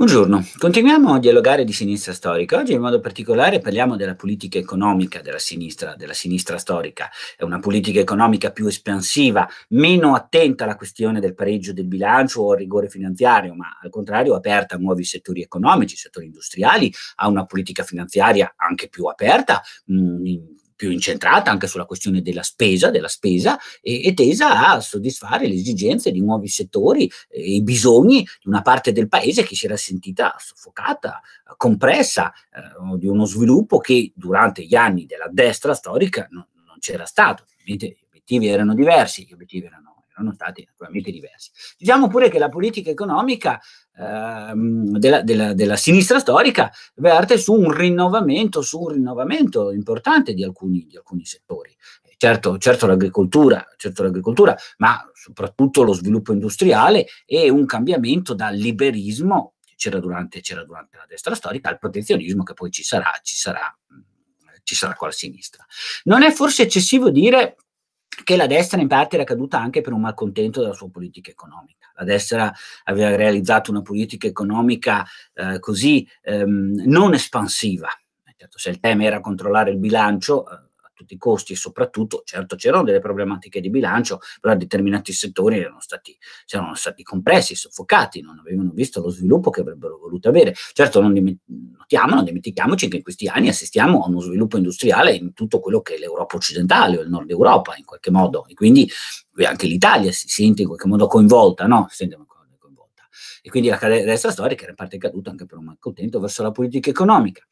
Buongiorno, continuiamo a dialogare di sinistra storica. Oggi in modo particolare parliamo della politica economica della sinistra, della sinistra storica. È una politica economica più espansiva, meno attenta alla questione del pareggio del bilancio o al rigore finanziario, ma al contrario aperta a nuovi settori economici, settori industriali, a una politica finanziaria anche più aperta, mh, più incentrata anche sulla questione della spesa, della spesa e, e tesa a soddisfare le esigenze di nuovi settori e i bisogni di una parte del paese che si era sentita soffocata, compressa eh, di uno sviluppo che durante gli anni della destra storica no, non c'era stato. Gli obiettivi erano diversi, gli obiettivi erano erano stati naturalmente diversi. Diciamo pure che la politica economica ehm, della, della, della, sinistra storica verte su un rinnovamento, su un rinnovamento importante di alcuni, di alcuni settori. Eh, certo, certo, l'agricoltura, certo l'agricoltura, ma soprattutto lo sviluppo industriale e un cambiamento dal liberismo che c'era durante, c'era durante la destra storica al protezionismo che poi ci sarà, ci sarà, ci sarà con la sinistra. Non è forse eccessivo dire che la destra in parte era caduta anche per un malcontento della sua politica economica. La destra aveva realizzato una politica economica eh, così ehm, non espansiva. Certo, se il tema era controllare il bilancio, eh, tutti i costi e soprattutto, certo c'erano delle problematiche di bilancio, però determinati settori erano stati, erano stati compressi, soffocati, non avevano visto lo sviluppo che avrebbero voluto avere. Certo non, diment- notiamo, non dimentichiamoci che in questi anni assistiamo a uno sviluppo industriale in tutto quello che è l'Europa occidentale o il nord Europa in qualche modo e quindi anche l'Italia si sente in qualche modo coinvolta, no? Si sente coinvolta. E quindi la destra storica era in parte caduta anche per un malcontento verso la politica economica.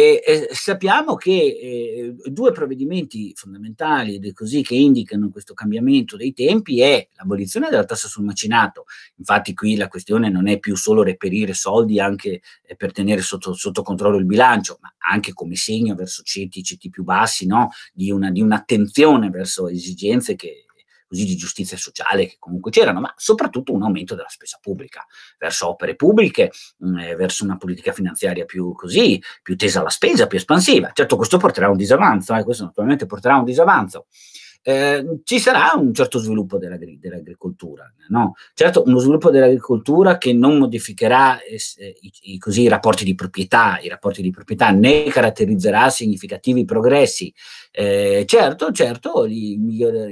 E, sappiamo che eh, due provvedimenti fondamentali ed è così che indicano questo cambiamento dei tempi è l'abolizione della tassa sul macinato. Infatti qui la questione non è più solo reperire soldi anche eh, per tenere sotto, sotto, controllo il bilancio, ma anche come segno verso ceti, ceti più bassi, no? di, una, di un'attenzione verso esigenze che così di giustizia sociale che comunque c'erano, ma soprattutto un aumento della spesa pubblica verso opere pubbliche, mh, mm, eh, verso una politica finanziaria più così, più tesa alla spesa, più espansiva. Certo questo porterà a un disavanzo, eh, questo naturalmente porterà a un disavanzo. Ehm, ci sarà un certo sviluppo dell'agri- dell'agricoltura, no? certo uno sviluppo dell'agricoltura che non modificherà eh, eh, i, i, così, i, rapporti di proprietà, i rapporti di proprietà né caratterizzerà significativi progressi, eh, certo, certo i, i,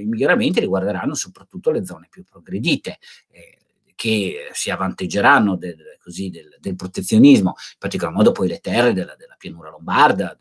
miglioramenti riguarderanno soprattutto le zone più progredite. Eh, che si avvanteggeranno del, così, del, del, protezionismo, in particolar modo poi le terre della, della pianura lombarda,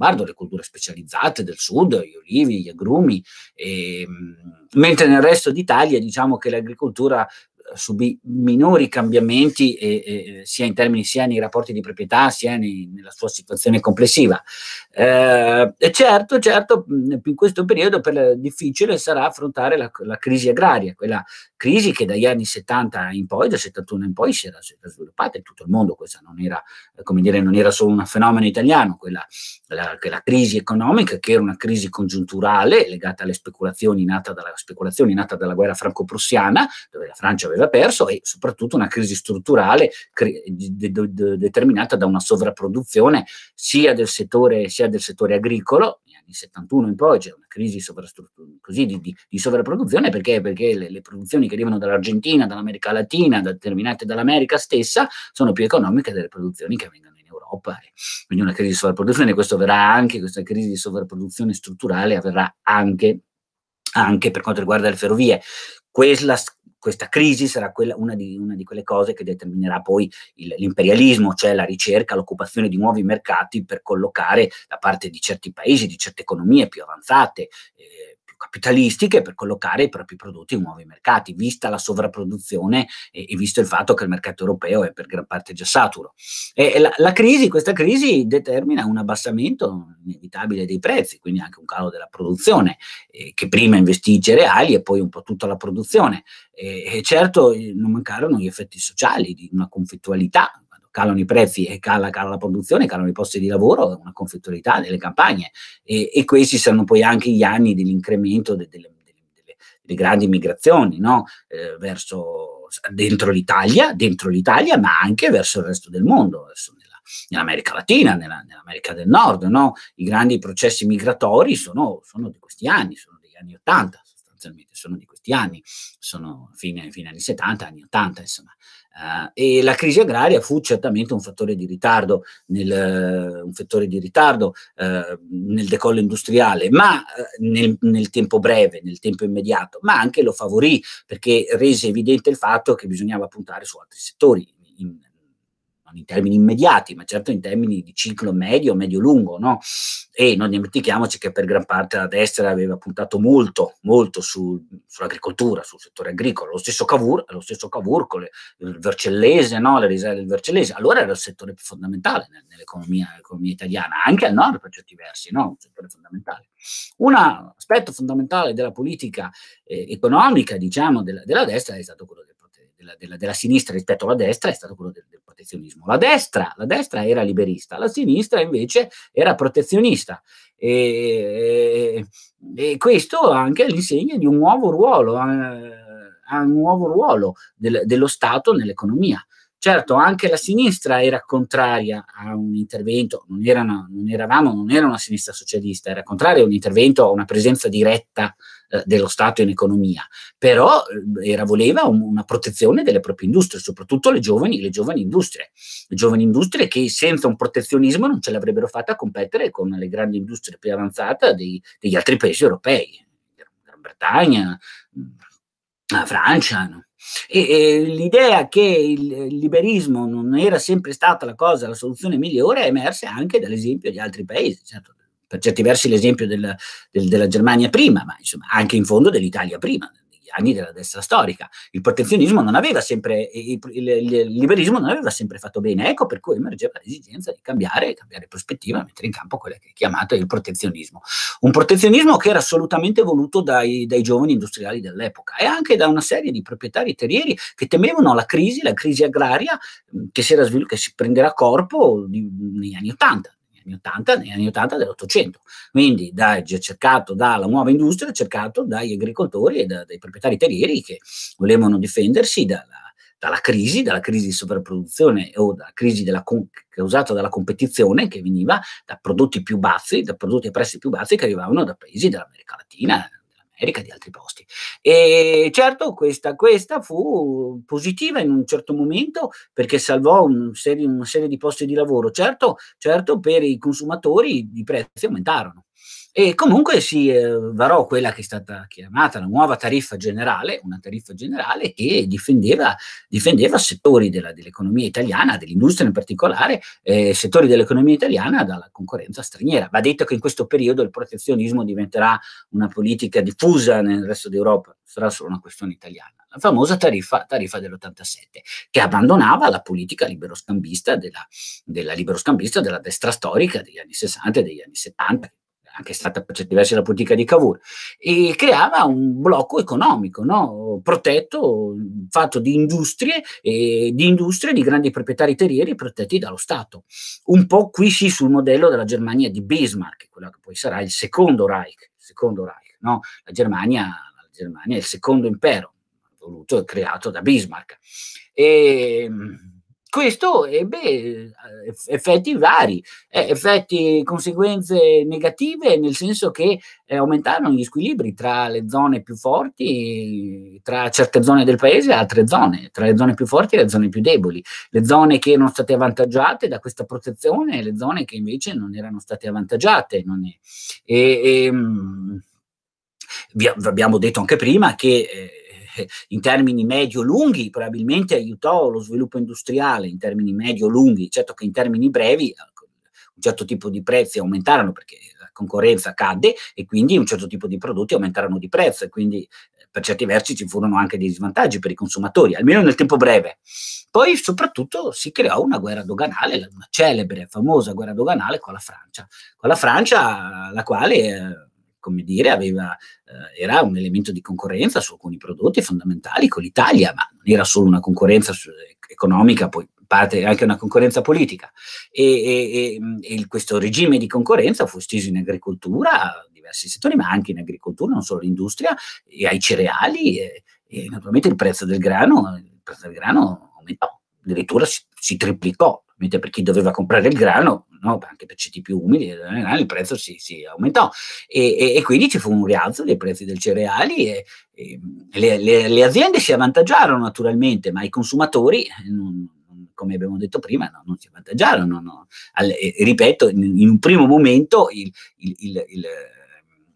lombardo, le colture specializzate del sud, gli olivi, gli agrumi, e, ehm, mentre nel resto d'Italia diciamo che l'agricoltura subì minori cambiamenti e, e, sia in termini sia nei rapporti di proprietà sia nei, nella sua situazione complessiva. Eh, e certo, certo, in questo periodo per, eh, difficile sarà affrontare la, la, crisi agraria, quella crisi che dagli anni 70 in poi, da 71 in poi, si era, si era sviluppata in tutto il mondo, questa non era, eh, come dire, non era solo un fenomeno italiano, quella, la, quella crisi economica che era una crisi congiunturale legata alle speculazioni nata dalla, speculazioni nata dalla guerra franco-prussiana, dove la Francia aveva aveva perso e soprattutto una crisi strutturale cre- de- de- de- determinata da una sovrapproduzione sia del settore, sia del settore agricolo, negli anni 71 in poi c'è una crisi così di, di, di, sovrapproduzione perché, perché le, le, produzioni che arrivano dall'Argentina, dall'America Latina, determinate dall'America stessa, sono più economiche delle produzioni che vengono in Europa. E Quindi una crisi di sovrapproduzione, questo verrà anche, questa crisi di sovrapproduzione strutturale avverrà anche anche per quanto riguarda le ferrovie quella, questa crisi sarà quella, una, di, una, di, quelle cose che determinerà poi il, l'imperialismo, cioè la ricerca, l'occupazione di nuovi mercati per collocare da parte di certi paesi, di certe economie più avanzate, eh, capitalistiche per collocare i propri prodotti in nuovi mercati, vista la sovrapproduzione e, e visto il fatto che il mercato europeo è per gran parte già saturo. E, e la, la crisi, questa crisi determina un abbassamento inevitabile dei prezzi, quindi anche un calo della produzione, eh, che prima investì i cereali e poi un po' tutta la produzione. E, e certo eh, non mancarono gli effetti sociali di una conflittualità calano i prezzi e cala, cala la produzione, calano i posti di lavoro, è una conflittualità delle campagne. E, e questi saranno poi anche gli anni dell'incremento delle, delle, delle, delle grandi migrazioni no? eh, verso, dentro l'Italia, dentro l'Italia, ma anche verso il resto del mondo, verso nella, nell'America Latina, nella, nell'America del Nord. No? I grandi processi migratori sono, sono di questi anni, sono degli anni Ottanta, sostanzialmente, sono di questi anni, sono fine, fine anni 70, anni 80, insomma. Uh, e la crisi agraria fu certamente un fattore di ritardo, nel, uh, fattore di ritardo uh, nel decollo industriale, ma eh, nel, nel, tempo breve, nel tempo immediato, ma anche lo favorì perché rese evidente il fatto che bisognava puntare su altri settori. In, non in termini immediati, ma certo in termini di ciclo medio, medio-lungo, no? E non dimentichiamoci che per gran parte la destra aveva puntato molto, molto su, sull'agricoltura, sul settore agricolo. Lo stesso Cavour, lo stesso Cavour con le, il Vercellese, no? Le riserve del Vercellese. Allora era il settore più fondamentale nell'economia, nell'economia italiana, anche al nord per certi versi, no? Un settore fondamentale. Un aspetto fondamentale della politica eh, economica, diciamo, della, della destra è stato quello del della, della, della, sinistra rispetto alla destra è stato quello del, del protezionismo. La destra, la destra, era liberista, la sinistra invece era protezionista. E, e questo anche all'insegna di un nuovo ruolo, eh, un nuovo ruolo del, dello Stato nell'economia. Certo, anche la sinistra era contraria a un intervento, non, erano, non eravamo, non era una sinistra socialista, era contraria a un intervento, a una presenza diretta eh, dello Stato in economia, però eh, era, voleva un, una protezione delle proprie industrie, soprattutto le giovani, le giovani industrie, le giovani industrie che senza un protezionismo non ce l'avrebbero fatta a competere con le grandi industrie più avanzate dei, degli altri paesi europei, Gran Bretagna, mm, Francia. No? E, e l'idea che il, liberismo non era sempre stata la cosa, la soluzione migliore, è emersa anche dall'esempio di altri paesi, certo, per certi versi l'esempio del, del, della Germania prima, ma insomma anche in fondo dell'Italia prima, anni della destra storica. Il protezionismo non aveva sempre, il, il, il, liberismo non aveva sempre fatto bene, ecco per cui emergeva l'esigenza di cambiare, cambiare prospettiva, mettere in campo quello che è chiamato il protezionismo. Un protezionismo che era assolutamente voluto dai, dai giovani industriali dell'epoca e anche da una serie di proprietari terrieri che temevano la crisi, la crisi agraria che si, era svil- che si prenderà corpo negli anni Ottanta anni 80 negli anni 80 dell'Ottocento. Quindi da, cercato dalla nuova industria, cercato dagli agricoltori e da, dai proprietari terrieri che volevano difendersi dalla dalla crisi, dalla crisi di sovrapproduzione o dalla crisi della con- causata dalla competizione che veniva da prodotti più bassi, da prodotti a prezzi più bassi che arrivavano da paesi dell'America Latina, America e di altri posti. E certo questa, questa fu positiva in un certo momento perché salvò un serie, una serie di posti di lavoro. Certo, certo per i consumatori i prezzi aumentarono. E comunque si eh, varò quella che è stata chiamata la nuova tariffa generale, una tariffa generale che difendeva, difendeva settori della, dell'economia italiana, dell'industria in particolare, eh, settori dell'economia italiana dalla concorrenza straniera. Va detto che in questo periodo il protezionismo diventerà una politica diffusa nel resto d'Europa, sarà solo una questione italiana. La famosa tariffa, tariffa dell'87, che abbandonava la politica liberoscambista della, della liberoscambista della destra storica degli anni 60 e degli anni 70, anche stata per certi versi la politica di Cavour, e creava un blocco economico no? protetto, fatto di industrie, e di industrie, di grandi proprietari terrieri protetti dallo Stato. Un po' qui sì sul modello della Germania di Bismarck, quella che poi sarà il secondo Reich, secondo Reich no? la, Germania, la Germania è il secondo impero, voluto e creato da Bismarck. E, ehm, questo ebbe effetti vari, effetti, conseguenze negative, nel senso che eh, aumentarono gli squilibri tra le zone più forti, tra certe zone del paese e altre zone, tra le zone più forti e le zone più deboli, le zone che erano state avvantaggiate da questa protezione e le zone che invece non erano state avvantaggiate. È, e, e, ehm, vi abbiamo detto anche prima che... Eh, in termini medio-lunghi probabilmente aiutò lo sviluppo industriale in termini medio-lunghi, certo che in termini brevi eh, un certo tipo di prezzi aumentarono perché la concorrenza cadde e quindi un certo tipo di prodotti aumentarono di prezzo e quindi eh, per certi versi ci furono anche dei svantaggi per i consumatori, almeno nel tempo breve. Poi soprattutto si creò una guerra doganale, una celebre, famosa guerra doganale con la Francia, con la Francia la quale... Eh, come dire, aveva, eh, era un elemento di concorrenza su alcuni prodotti fondamentali con l'Italia, ma non era solo una concorrenza su, eh, economica, poi parte anche una concorrenza politica. E, e, e, e questo regime di concorrenza fu esteso in agricoltura, in diversi settori, ma anche in agricoltura, non solo l'industria, e ai cereali, e, naturalmente il prezzo del grano, il prezzo del grano aumentò, addirittura si, si triplicò, mentre per chi doveva comprare il grano no? anche per ceti più umili, eh, il prezzo si, si aumentò e, e, e, quindi ci fu un rialzo dei prezzi dei cereali e, e le, le, le, aziende si avvantaggiarono naturalmente, ma i consumatori non, come abbiamo detto prima, no, non si avvantaggiarono. No. Al, ripeto, in, in, un primo momento il, il, il, il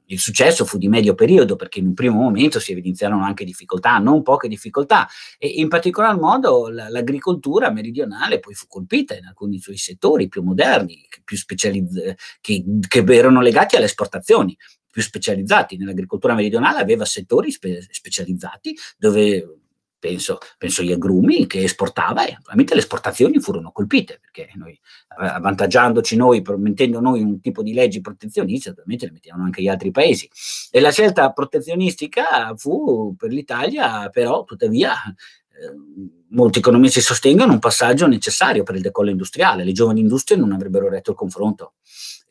il successo fu di medio periodo perché in un primo momento si evidenziarono anche difficoltà, non poche difficoltà, e in particolar modo la, l'agricoltura meridionale poi fu colpita in alcuni suoi settori più moderni, più specializz- che, che erano legati alle esportazioni più specializzati. Nell'agricoltura meridionale aveva settori spe- specializzati dove penso, penso agli agrumi che esportava e naturalmente le esportazioni furono colpite perché noi eh, avvantaggiandoci noi, mettendo noi un tipo di leggi protezioniste, naturalmente le mettevano anche gli altri paesi. E la scelta protezionistica fu per l'Italia però tuttavia eh, molti economisti sostengono un passaggio necessario per il decollo industriale, le giovani industrie non avrebbero retto il confronto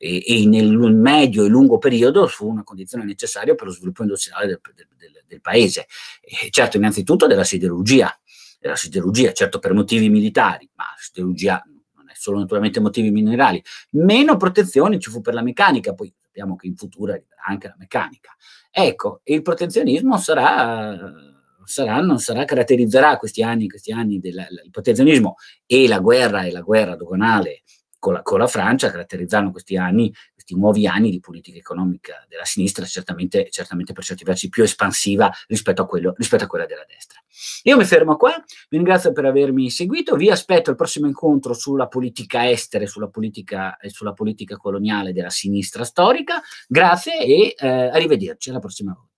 e, e nel medio e lungo periodo fu una condizione necessaria per lo sviluppo industriale del, del, del, del paese. E certo, innanzitutto della siderurgia, della siderurgia, certo per motivi militari, ma siderurgia non è solo naturalmente motivi minerali, meno protezioni ci fu per la meccanica, poi sappiamo che in futuro arriverà anche la meccanica. Ecco, il protezionismo sarà... non sarà, caratterizzerà questi anni, questi anni del protezionismo e la guerra e la guerra doganale con la, con la Francia, caratterizzando questi anni, questi nuovi anni di politica economica della sinistra, certamente, certamente per certi versi più espansiva rispetto a, quello, rispetto a quella della destra. Io mi fermo qua, vi ringrazio per avermi seguito, vi aspetto al prossimo incontro sulla politica estera e sulla politica, e eh, sulla politica coloniale della sinistra storica. Grazie e eh, arrivederci alla prossima volta.